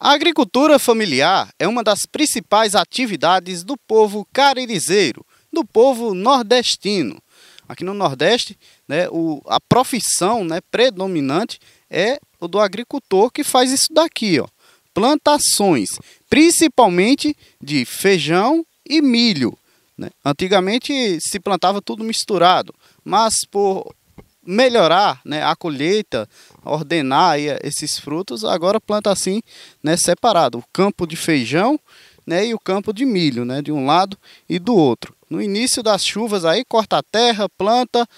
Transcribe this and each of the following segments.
A agricultura familiar é uma das principais atividades do povo caririzeiro, do povo nordestino. Aqui no Nordeste, né, o, a profissão né, predominante é o do agricultor que faz isso daqui, ó, plantações, principalmente de feijão e milho. Né? Antigamente se plantava tudo misturado, mas por melhorar né, a colheita, ordenar aí eh, esses frutos, agora planta assim, né, separado, o campo de feijão né, e o campo de milho, né, de um lado e do outro. No início das chuvas aí corta a terra, planta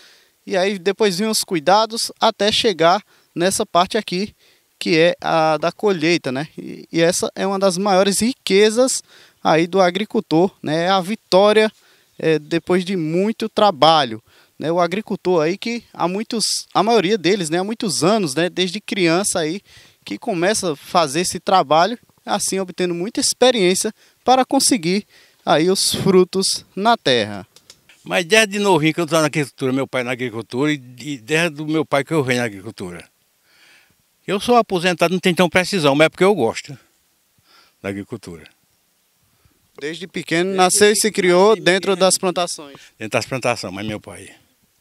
e aí depois vem os cuidados até chegar nessa parte aqui que é a da colheita, né? E, e essa é uma das maiores riquezas aí do agricultor, né? É a vitória é, depois de muito trabalho né, o agricultor aí que há muitos, a maioria deles, né, há muitos anos, né, desde criança aí, que começa a fazer esse trabalho, assim obtendo muita experiência para conseguir aí os frutos na terra. Mas desde novinho que eu estava na agricultura, meu pai na agricultura, e desde o meu pai que eu venho na agricultura. Eu sou aposentado, não tem tão precisão, mas é porque eu gosto da agricultura. Desde pequeno, nasceu e se criou dentro né? das plantações? Dentro das plantações, mas meu pai.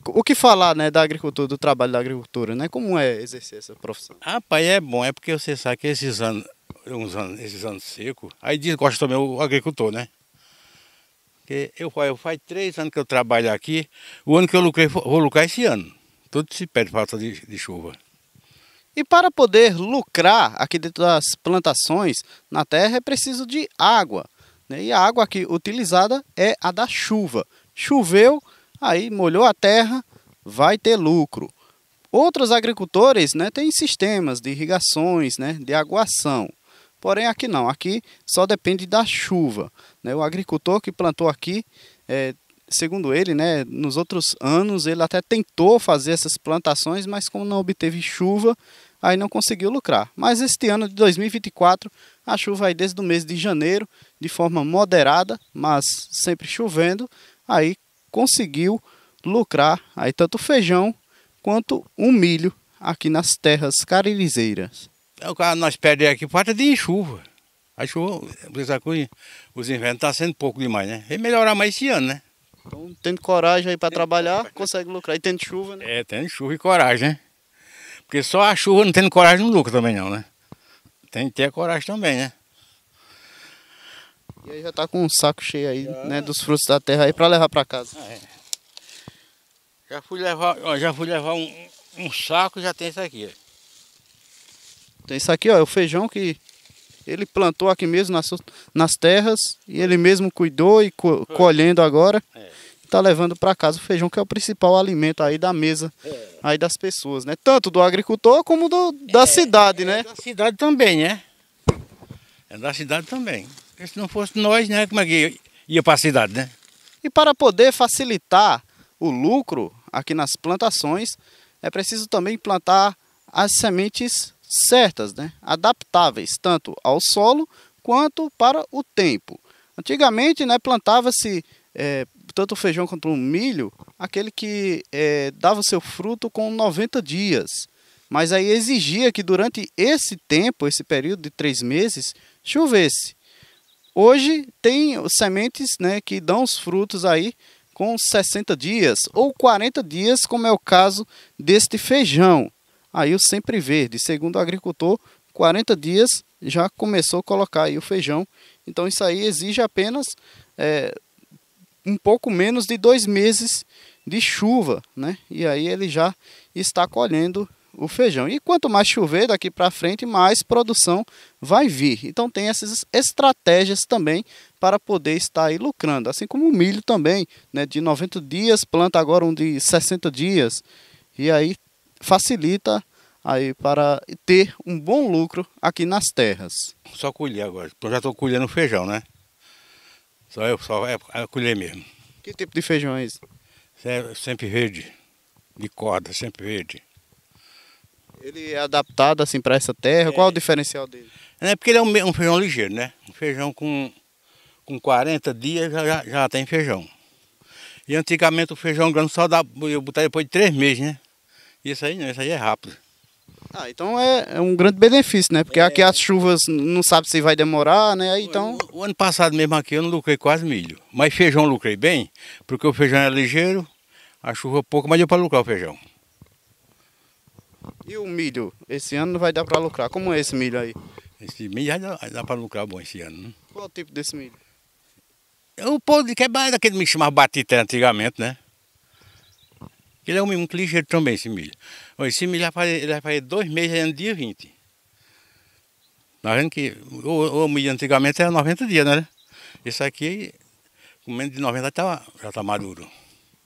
O que falar, né, da agricultura, do trabalho da agricultura, né? Como é exercer essa profissão? ah pai é bom, é porque você sabe que esses anos, uns anos, esses anos secos, aí desgosta também o agricultor, né? Porque eu, eu faz três anos que eu trabalho aqui, o ano que eu lucrei, vou lucrar esse ano. Tudo se perde falta de, de chuva. E para poder lucrar aqui dentro das plantações, na terra, é preciso de água. Né? E a água aqui utilizada é a da chuva. Choveu, Aí molhou a terra, vai ter lucro. Outros agricultores né, têm sistemas de irrigações, né, de aguação. Porém, aqui não, aqui só depende da chuva. Né? O agricultor que plantou aqui, é, segundo ele, né, nos outros anos ele até tentou fazer essas plantações, mas como não obteve chuva, aí não conseguiu lucrar. Mas este ano de 2024, a chuva aí desde o mês de janeiro, de forma moderada, mas sempre chovendo, aí conseguiu lucrar aí tanto feijão quanto um milho aqui nas terras carilizeiras. É o que nós perdemos aqui por de chuva. A chuva, os invernos estão tá sendo pouco demais, né? E melhorar mais esse ano, né? Então, tendo coragem aí para trabalhar, consegue lucrar. E tendo chuva, né? É, tendo chuva e coragem, né? Porque só a chuva não tendo coragem não lucra também não, né? Tem que ter coragem também, né? E aí já tá com um saco cheio aí, já. né, dos frutos da terra aí para levar para casa. É. Já fui levar, ó, já fui levar um, um saco já tem isso aqui. Tem isso aqui, ó, é o feijão que ele plantou aqui mesmo nas, nas terras e ele mesmo cuidou e co Foi. colhendo agora. É. Tá levando para casa o feijão, que é o principal alimento aí da mesa, é. aí das pessoas, né? Tanto do agricultor como do, da é, cidade, é né? Da cidade também, né? É da cidade também. Se não fosse nós, né, como é que ia para a cidade, né? E para poder facilitar o lucro aqui nas plantações, é preciso também plantar as sementes certas, né? adaptáveis tanto ao solo quanto para o tempo. Antigamente, né, plantava-se é, tanto o feijão quanto o milho, aquele que é, dava o seu fruto com 90 dias. Mas aí exigia que durante esse tempo, esse período de três meses, chovesse. Hoje tem sementes né, que dão os frutos aí com 60 dias ou 40 dias, como é o caso deste feijão. Aí o sempre verde, segundo o agricultor, 40 dias já começou a colocar aí o feijão. Então isso aí exige apenas é, um pouco menos de dois meses de chuva, né? E aí ele já está colhendo o feijão. E quanto mais chover daqui para frente, mais produção vai vir. Então tem essas estratégias também para poder estar aí lucrando. Assim como o milho também, né? De 90 dias, planta agora um de 60 dias. E aí facilita aí para ter um bom lucro aqui nas terras. Só colher agora. Eu então, já estou colhendo feijão, né? Só eu só é, é colher mesmo. Que tipo de feijão é esse? É sempre verde. De corda, sempre verde. Ele é adaptado assim para essa terra? É. Qual é o diferencial dele? É porque ele é um, feijão ligeiro, né? Um feijão com, com 40 dias já, já, já tem feijão. E antigamente o feijão grande só dá, eu botar depois de três meses, né? Isso aí não, isso aí é rápido. Ah, então é, é um grande benefício, né? Porque é. aqui as chuvas não sabe se vai demorar, né? então... O, o, ano passado mesmo aqui eu não lucrei quase milho. Mas feijão lucrei bem, porque o feijão é ligeiro, a chuva é pouco, mas deu para lucrar o feijão. E o milho? Esse ano não vai dar para lucrar. Como é esse milho aí? Esse milho já dá, dá para lucrar bom esse ano. Né? Qual é o tipo desse milho? É O povo de quebrada, aquele milho que chamava batita antigamente, né? Ele é um milho muito ligeiro também, esse milho. Esse milho vai fazer, vai dois meses é no dia 20. Nós tá vendo que o, o milho antigamente era 90 dias, né? Esse aqui, com menos de 90 tá, já está maduro.